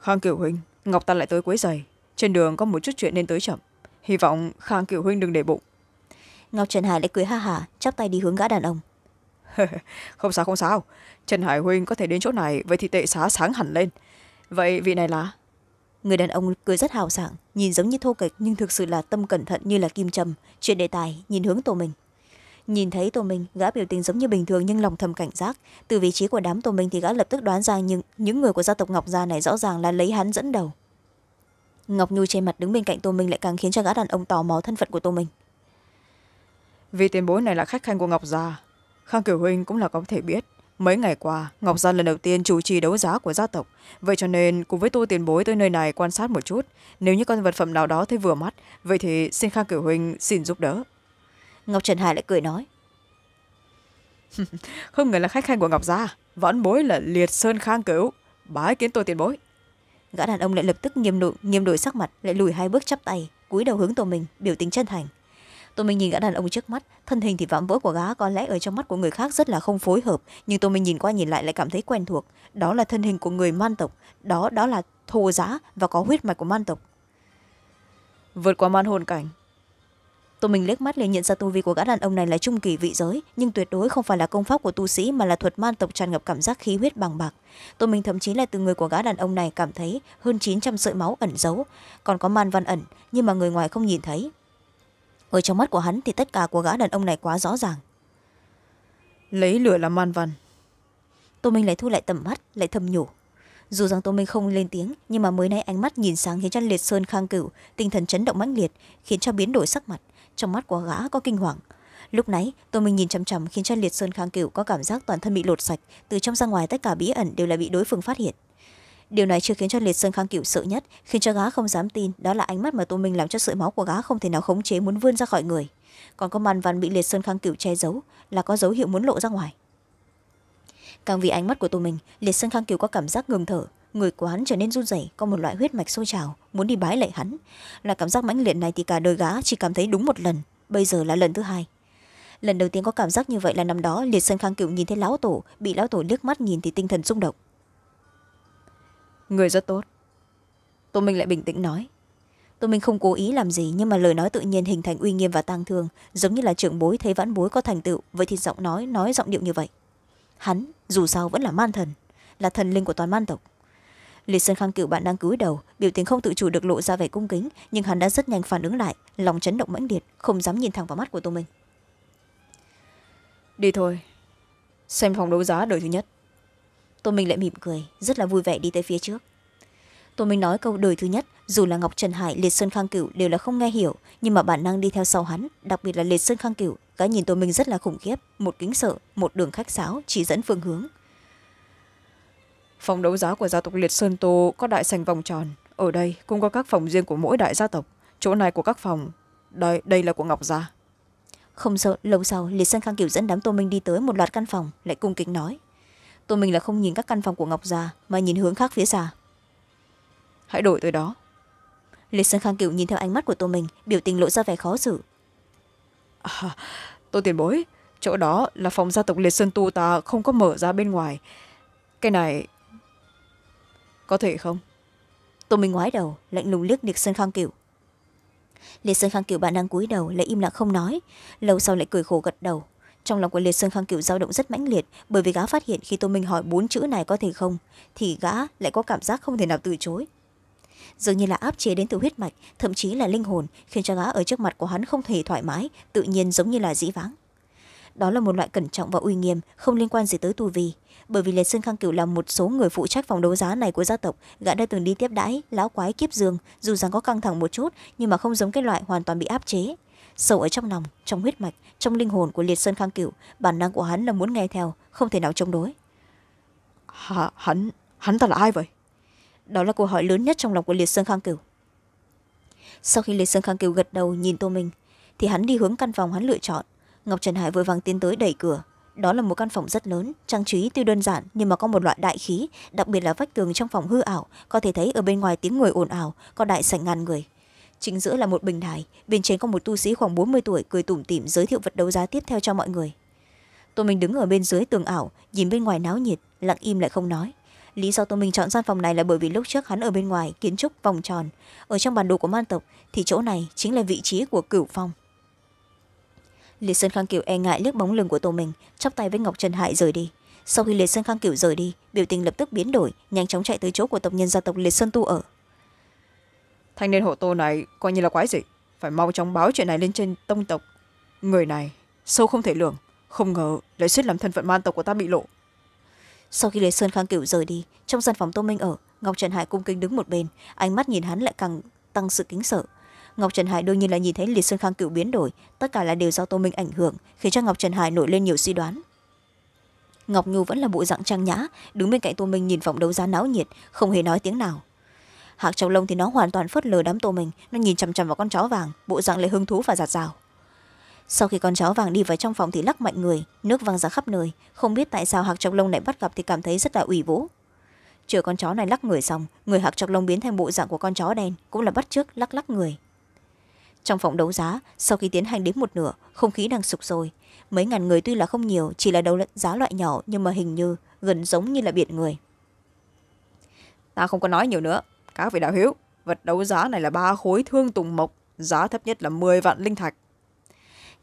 khang kiểu huynh ngọc ta lại tới quấy giày trên đường có một chút chuyện nên tới chậm hy vọng khang kiểu huynh đừng để bụng ngọc trần hải lại cười ha hả chắp tay đi hướng gã đàn ông không sao không sao trần hải huynh có thể đến chỗ này vậy thì tệ xá sáng hẳn lên vậy vị này là người đàn ông cười rất hào sảng nhìn giống như thô kịch nhưng thực sự là tâm cẩn thận như là kim trầm chuyện đề tài nhìn hướng tô minh nhìn thấy tô minh gã biểu tình giống như bình thường nhưng lòng thầm cảnh giác từ vị trí của đám tô minh thì gã lập tức đoán ra những, những người của gia tộc ngọc gia này rõ ràng là lấy hắn dẫn đầu ngọc nhu trên mặt đứng bên cạnh tô minh lại càng khiến cho gã đàn ông tò mò thân phận của tô minh vì tiền bối này là khách khanh của ngọc gia khang kiểu huynh cũng là có thể biết mấy ngày qua ngọc gian lần đầu tiên chủ trì đấu giá của gia tộc vậy cho nên cùng với tu tiền bối tới nơi này quan sát một chút nếu như con vật phẩm nào đó thấy vừa mắt vậy thì xin khang cửu huynh xin giúp đỡ ngọc trần hải lại cười nói không ngờ là khách khanh của ngọc gia vẫn bối là liệt sơn khang cửu bái kiến tôi tiền bối gã đàn ông lại lập tức nghiêm nụ nghiêm đổi sắc mặt lại lùi hai bước chắp tay cúi đầu hướng tổ mình biểu tình chân thành tôi minh nhìn gã đàn ông trước mắt thân hình thì vạm vỡ của gã có lẽ ở trong mắt của người khác rất là không phối hợp nhưng tôi minh nhìn qua nhìn lại lại cảm thấy quen thuộc đó là thân hình của người man tộc đó đó là thô giã và có huyết mạch của man tộc vượt qua man hồn cảnh tôi mình liếc mắt liền nhận ra tu vi của gã đàn ông này là trung kỳ vị giới nhưng tuyệt đối không phải là công pháp của tu sĩ mà là thuật man tộc tràn ngập cảm giác khí huyết bằng bạc tôi mình thậm chí là từ người của gã đàn ông này cảm thấy hơn chín trăm sợi máu ẩn giấu còn có man văn ẩn nhưng mà người ngoài không nhìn thấy ở trong mắt của hắn thì tất cả của gã đàn ông này quá rõ ràng lấy lửa làm man văn tô minh lại thu lại tầm mắt lại thầm nhủ dù rằng tô minh không lên tiếng nhưng mà mới nay ánh mắt nhìn sáng khiến cho liệt sơn khang cửu tinh thần chấn động mãnh liệt khiến cho biến đổi sắc mặt trong mắt của gã có kinh hoàng lúc nãy tô minh nhìn chằm chằm khiến cho liệt sơn khang cửu có cảm giác toàn thân bị lột sạch từ trong ra ngoài tất cả bí ẩn đều là bị đối phương phát hiện điều này chưa khiến cho liệt sơn khang cựu sợ nhất khiến cho gá không dám tin đó là ánh mắt mà tô minh làm cho sợi máu của gá không thể nào khống chế muốn vươn ra khỏi người còn có màn văn bị liệt sơn khang cựu che giấu là có dấu hiệu muốn lộ ra ngoài càng vì ánh mắt của tô minh liệt sơn khang cựu có cảm giác ngừng thở người của hắn trở nên run rẩy có một loại huyết mạch sôi trào muốn đi bái lệ hắn là cảm giác mãnh liệt này thì cả đời gá chỉ cảm thấy đúng một lần bây giờ là lần thứ hai lần đầu tiên có cảm giác như vậy là năm đó liệt sơn khang cựu nhìn thấy lão tổ bị lão tổ liếc mắt nhìn thì tinh thần rung động người rất tốt tô minh lại bình tĩnh nói tô minh không cố ý làm gì nhưng mà lời nói tự nhiên hình thành uy nghiêm và tang thương giống như là trưởng bối thấy vãn bối có thành tựu vậy thì giọng nói nói giọng điệu như vậy hắn dù sao vẫn là man thần là thần linh của toàn man tộc liệt sơn khang cựu bạn đang cúi đầu biểu tình không tự chủ được lộ ra vẻ cung kính nhưng hắn đã rất nhanh phản ứng lại lòng chấn động mãnh liệt không dám nhìn thẳng vào mắt của tô minh đi thôi xem phòng đấu giá đời thứ nhất tô minh lại mỉm cười rất là vui vẻ đi tới phía trước tô minh nói câu đời thứ nhất dù là ngọc trần hải liệt sơn khang cửu đều là không nghe hiểu nhưng mà bản năng đi theo sau hắn đặc biệt là liệt sơn khang cửu cái nhìn tô minh rất là khủng khiếp một kính sợ một đường khách sáo chỉ dẫn phương hướng phòng đấu giá của gia tộc liệt sơn tô có đại sành vòng tròn ở đây cũng có các phòng riêng của mỗi đại gia tộc chỗ này của các phòng đây, đây là của ngọc gia không sợ lâu sau liệt sơn khang kiểu dẫn đám tô minh đi tới một loạt căn phòng lại cung kính nói tôi mình là không nhìn các căn phòng của ngọc già mà nhìn hướng khác phía xa hãy đổi tới đó lê sơn khang cựu nhìn theo ánh mắt của tôi mình biểu tình lộ ra vẻ khó xử à, tôi tiền bối chỗ đó là phòng gia tộc liệt sơn tu ta không có mở ra bên ngoài cái này có thể không tôi mình ngoái đầu lạnh lùng liếc liệt sơn khang cựu liệt sơn khang cựu bạn đang cúi đầu lại im lặng không nói lâu sau lại cười khổ gật đầu trong lòng của liệt sơn khang cựu dao động rất mãnh liệt bởi vì gã phát hiện khi tô minh hỏi bốn chữ này có thể không thì gã lại có cảm giác không thể nào từ chối dường như là áp chế đến từ huyết mạch thậm chí là linh hồn khiến cho gã ở trước mặt của hắn không thể thoải mái tự nhiên giống như là dĩ vãng đó là một loại cẩn trọng và uy nghiêm không liên quan gì tới tu vi bởi vì liệt sơn khang cửu là một số người phụ trách phòng đấu giá này của gia tộc gã đã từng đi tiếp đãi lão quái kiếp dương dù rằng có căng thẳng một chút nhưng mà không giống cái loại hoàn toàn bị áp chế sâu ở trong lòng trong huyết mạch trong linh hồn của liệt sơn khang Cựu, bản năng của hắn là muốn nghe theo không thể nào chống đối H hắn hắn ta là ai vậy đó là câu hỏi lớn nhất trong lòng của liệt sơn khang Cựu. sau khi liệt sơn khang Cựu gật đầu nhìn tô minh thì hắn đi hướng căn phòng hắn lựa chọn ngọc trần hải vội vàng tiến tới đẩy cửa đó là một căn phòng rất lớn trang trí tuy đơn giản nhưng mà có một loại đại khí đặc biệt là vách tường trong phòng hư ảo có thể thấy ở bên ngoài tiếng người ồn ào có đại sảnh ngàn người chính giữa là một bình đài bên trên có một tu sĩ khoảng bốn mươi tuổi cười tủm tỉm giới thiệu vật đấu giá tiếp theo cho mọi người tôi mình đứng ở bên dưới tường ảo nhìn bên ngoài náo nhiệt lặng im lại không nói lý do tôi mình chọn gian phòng này là bởi vì lúc trước hắn ở bên ngoài kiến trúc vòng tròn ở trong bản đồ của man tộc thì chỗ này chính là vị trí của cửu phong liệt sơn khang kiểu e ngại liếc bóng lưng của tô mình chắp tay với ngọc trần hại rời đi sau khi liệt sơn khang kiểu rời đi biểu tình lập tức biến đổi nhanh chóng chạy tới chỗ của tộc nhân gia tộc liệt sơn tu ở thanh niên hộ tô này coi như là quái dị phải mau chóng báo chuyện này lên trên tông tộc người này sâu không thể lường không ngờ lại suýt làm thân phận man tộc của ta bị lộ sau khi lê sơn khang cửu rời đi trong gian phòng tô minh ở ngọc trần hải cung kính đứng một bên ánh mắt nhìn hắn lại càng tăng sự kính sợ ngọc trần hải đương nhiên là nhìn thấy lê sơn khang cửu biến đổi tất cả là đều do tô minh ảnh hưởng khiến cho ngọc trần hải nổi lên nhiều suy đoán ngọc nhu vẫn là bộ dạng trang nhã đứng bên cạnh tô minh nhìn phòng đấu giá náo nhiệt không hề nói tiếng nào hạc trong lông thì nó hoàn toàn phớt lờ đám tô mình nó nhìn chằm chằm vào con chó vàng bộ dạng lại hứng thú và giạt rào sau khi con chó vàng đi vào trong phòng thì lắc mạnh người nước văng ra khắp nơi không biết tại sao hạc trong lông lại bắt gặp thì cảm thấy rất là ủy vũ chờ con chó này lắc người xong người hạc trong lông biến thành bộ dạng của con chó đen cũng là bắt trước lắc lắc người trong phòng đấu giá sau khi tiến hành đến một nửa không khí đang sụp sôi mấy ngàn người tuy là không nhiều chỉ là đấu giá loại nhỏ nhưng mà hình như gần giống như là biển người ta không có nói nhiều nữa các vị đạo hữu vật đấu giá này là ba khối thương tùng mộc giá thấp nhất là một mươi vạn linh thạch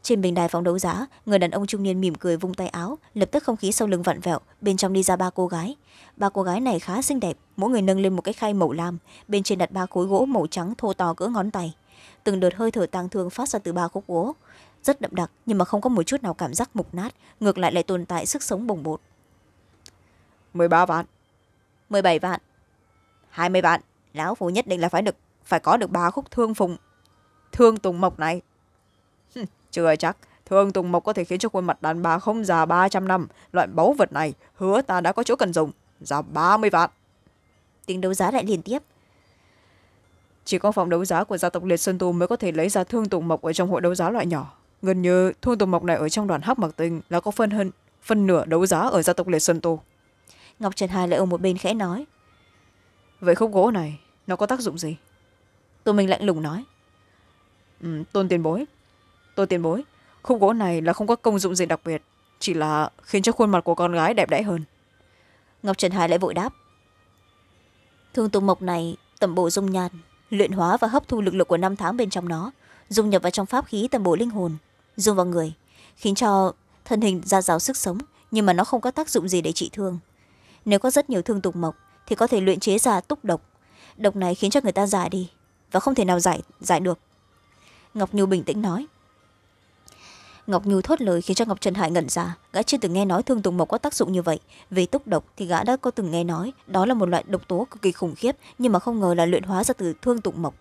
trên bình đài phòng đấu giá người đàn ông trung niên mỉm cười vung tay áo lập tức không khí sau lưng vặn vẹo bên trong đi ra ba cô gái ba cô gái này khá xinh đẹp mỗi người nâng lên một cái khay màu lam bên trên đặt ba khối gỗ màu trắng thô to cỡ ngón tay từng đợt hơi thở tang thương phát ra từ ba khúc gỗ rất đậm đặc nhưng mà không có một chút nào cảm giác mục nát ngược lại lại tồn tại sức sống bồng bột mười ba vạn mười bảy vạn hai mươi vạn lão phụ nhất định là phải được phải có được ba khúc thương phùng thương tùng mộc này chưa chắc thương tùng mộc có thể khiến cho khuôn mặt đàn bà không già ba trăm năm loại báu vật này hứa ta đã có chỗ cần dùng giá ba mươi vạn tiếng đấu giá lại liên tiếp chỉ có phòng đấu giá của gia tộc liệt sơn tu mới có thể lấy ra thương tùng mộc ở trong hội đấu giá loại nhỏ gần như thương tùng mộc này ở trong đoàn hắc mặc tình là có phân hơn phân nửa đấu giá ở gia tộc liệt sơn tu ngọc trần hai lại ở một bên khẽ nói vậy khúc gỗ này nó có tác dụng gì tô minh lạnh lùng nói ừ, tôn tiền bối tôi tiền bối khúc gỗ này là không có công dụng gì đặc biệt chỉ là khiến cho khuôn mặt của con gái đẹp đẽ hơn ngọc trần hải lại vội đáp thương tùng mộc này tẩm bổ dung nhan luyện hóa và hấp thu lực lượng của năm tháng bên trong nó dung nhập vào trong pháp khí tẩm bổ linh hồn dung vào người khiến cho thân hình ra rào sức sống nhưng mà nó không có tác dụng gì để trị thương nếu có rất nhiều thương tùng mộc thì có thể luyện chế ra túc độc độc này khiến cho người ta già đi và không thể nào giải giải được ngọc nhu bình tĩnh nói ngọc nhu thốt lời khiến cho ngọc trần hải ngẩn ra gã chưa từng nghe nói thương tùng mộc có tác dụng như vậy về túc độc thì gã đã có từng nghe nói đó là một loại độc tố cực kỳ khủng khiếp nhưng mà không ngờ là luyện hóa ra từ thương tùng mộc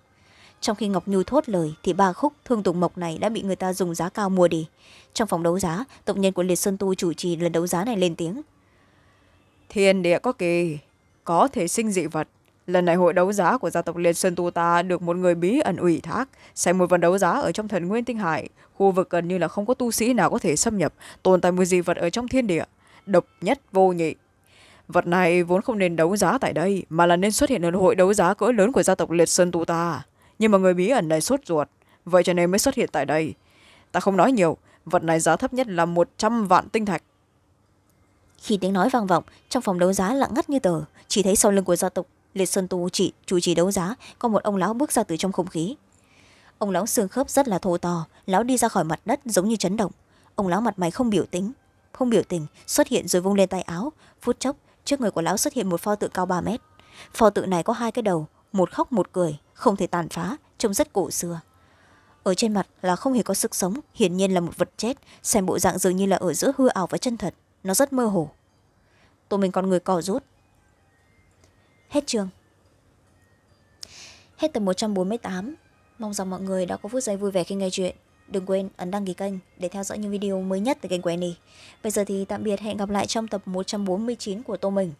trong khi ngọc nhu thốt lời thì ba khúc thương tùng mộc này đã bị người ta dùng giá cao mua đi trong phòng đấu giá tổng nhân của liệt sơn tu chủ trì lần đấu giá này lên tiếng thiên địa có kỳ có thể sinh dị vật lần này hội đấu giá của gia tộc liên sơn tu ta được một người bí ẩn ủy thác sẽ một vần đấu giá ở trong thần nguyên tinh hải khu vực gần như là không có tu sĩ nào có thể xâm nhập tồn tại một dị vật ở trong thiên địa độc nhất vô nhị vật này vốn không nên đấu giá tại đây mà là nên xuất hiện ở hội đấu giá cỡ lớn của gia tộc liệt sơn tu ta nhưng mà người bí ẩn này sốt ruột vậy cho nên mới xuất hiện tại đây ta không nói nhiều vật này giá thấp nhất là một trăm vạn tinh thạch khi tiếng nói vang vọng trong phòng đấu giá lặng ngắt như tờ chỉ thấy sau lưng của gia tộc liệt sơn tu chỉ chủ trì đấu giá có một ông lão bước ra từ trong không khí ông lão xương khớp rất là thô to lão đi ra khỏi mặt đất giống như chấn động ông lão mặt mày không biểu tính không biểu tình xuất hiện rồi vung lên tay áo phút chốc trước người của lão xuất hiện một pho tự cao ba mét pho tự này có hai cái đầu một khóc một cười không thể tàn phá trông rất cổ xưa ở trên mặt là không hề có sức sống hiển nhiên là một vật chết xem bộ dạng dường như là ở giữa hư ảo và chân thật nó rất mơ hồ tụi mình còn người cò rút hết chương hết tập tám. Mong rằng mọi người đã có phút giây vui vẻ khi nghe chuyện. Đừng quên ấn đăng ký kênh để theo dõi những video mới nhất từ kênh của Annie. Bây giờ thì tạm biệt, hẹn gặp lại trong tập một trăm bốn mươi chín của Tô Mình.